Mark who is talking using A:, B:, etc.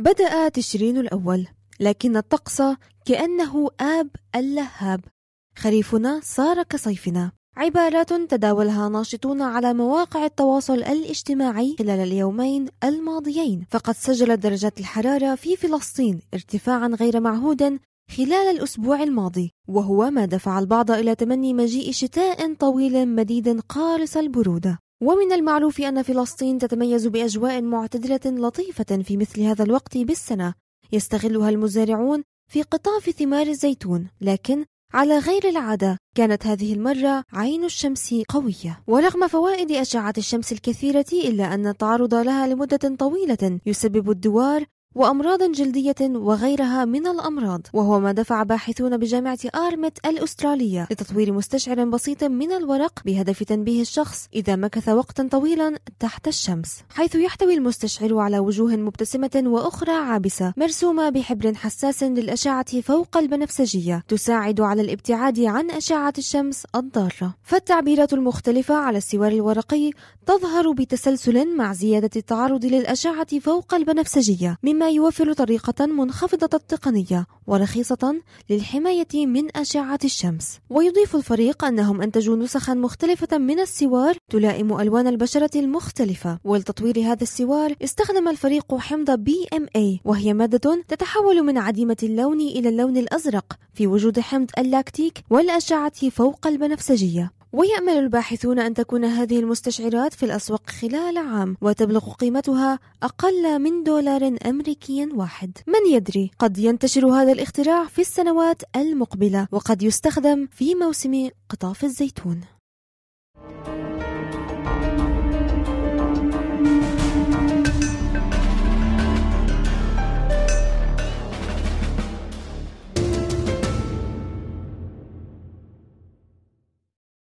A: بدأ تشرين الأول لكن الطقس كأنه آب اللهاب خريفنا صار كصيفنا عبارات تداولها ناشطون على مواقع التواصل الاجتماعي خلال اليومين الماضيين فقد سجلت درجات الحرارة في فلسطين ارتفاعا غير معهود خلال الأسبوع الماضي وهو ما دفع البعض إلى تمني مجيء شتاء طويل مديد قارس البرودة ومن المعروف أن فلسطين تتميز بأجواء معتدلة لطيفة في مثل هذا الوقت بالسنة يستغلها المزارعون في قطاف ثمار الزيتون لكن على غير العادة كانت هذه المرة عين الشمس قوية ورغم فوائد أشعة الشمس الكثيرة إلا أن التعرض لها لمدة طويلة يسبب الدوار وأمراض جلدية وغيرها من الأمراض وهو ما دفع باحثون بجامعة آرمت الأسترالية لتطوير مستشعر بسيط من الورق بهدف تنبيه الشخص إذا مكث وقتا طويلا تحت الشمس حيث يحتوي المستشعر على وجوه مبتسمة وأخرى عابسة مرسومة بحبر حساس للأشعة فوق البنفسجية تساعد على الابتعاد عن أشعة الشمس الضارة فالتعبيرات المختلفة على السوار الورقي تظهر بتسلسل مع زيادة التعرض للأشعة فوق البنفسجية مما مما يوفر طريقة منخفضة التقنية ورخيصة للحماية من أشعة الشمس ويضيف الفريق أنهم أنتجوا نسخا مختلفة من السوار تلائم ألوان البشرة المختلفة ولتطوير هذا السوار استخدم الفريق حمض بي ام اي وهي مادة تتحول من عديمة اللون إلى اللون الأزرق في وجود حمض اللاكتيك والأشعة فوق البنفسجية ويأمل الباحثون أن تكون هذه المستشعرات في الأسواق خلال عام وتبلغ قيمتها أقل من دولار أمريكي واحد من يدري قد ينتشر هذا الاختراع في السنوات المقبلة وقد يستخدم في موسم قطاف الزيتون